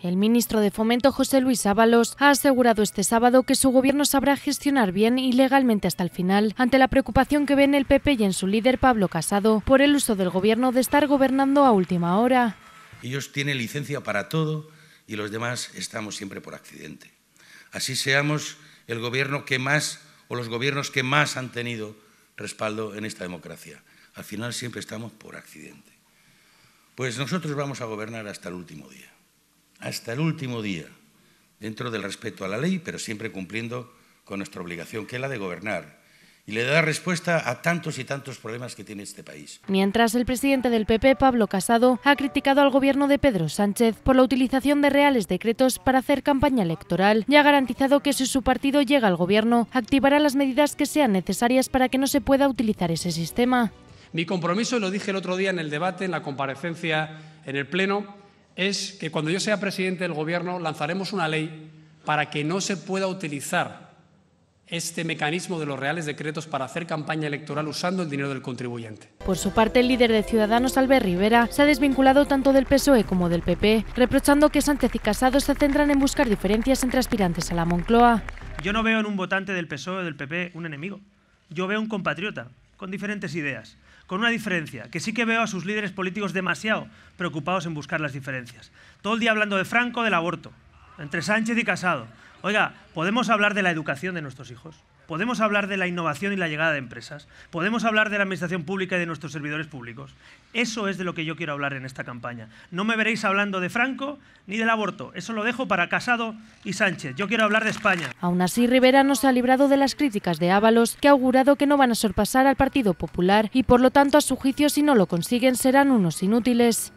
El ministro de Fomento, José Luis Ábalos, ha asegurado este sábado que su gobierno sabrá gestionar bien y legalmente hasta el final, ante la preocupación que ve en el PP y en su líder Pablo Casado por el uso del gobierno de estar gobernando a última hora. Ellos tienen licencia para todo y los demás estamos siempre por accidente. Así seamos el gobierno que más o los gobiernos que más han tenido respaldo en esta democracia. Al final siempre estamos por accidente. Pues nosotros vamos a gobernar hasta el último día hasta el último día, dentro del respeto a la ley, pero siempre cumpliendo con nuestra obligación, que es la de gobernar, y le da respuesta a tantos y tantos problemas que tiene este país. Mientras el presidente del PP, Pablo Casado, ha criticado al gobierno de Pedro Sánchez por la utilización de reales decretos para hacer campaña electoral y ha garantizado que si su partido llega al gobierno, activará las medidas que sean necesarias para que no se pueda utilizar ese sistema. Mi compromiso, lo dije el otro día en el debate, en la comparecencia en el Pleno, es que cuando yo sea presidente del Gobierno lanzaremos una ley para que no se pueda utilizar este mecanismo de los reales decretos para hacer campaña electoral usando el dinero del contribuyente. Por su parte, el líder de Ciudadanos, Albert Rivera, se ha desvinculado tanto del PSOE como del PP, reprochando que Sánchez y Casado se centran en buscar diferencias entre aspirantes a la Moncloa. Yo no veo en un votante del PSOE o del PP un enemigo. Yo veo un compatriota, con diferentes ideas, con una diferencia, que sí que veo a sus líderes políticos demasiado preocupados en buscar las diferencias. Todo el día hablando de Franco, del aborto, entre Sánchez y Casado. Oiga, ¿podemos hablar de la educación de nuestros hijos? Podemos hablar de la innovación y la llegada de empresas. Podemos hablar de la administración pública y de nuestros servidores públicos. Eso es de lo que yo quiero hablar en esta campaña. No me veréis hablando de Franco ni del aborto. Eso lo dejo para Casado y Sánchez. Yo quiero hablar de España. Aún así, Rivera no se ha librado de las críticas de Ábalos, que ha augurado que no van a sorpasar al Partido Popular y, por lo tanto, a su juicio, si no lo consiguen, serán unos inútiles.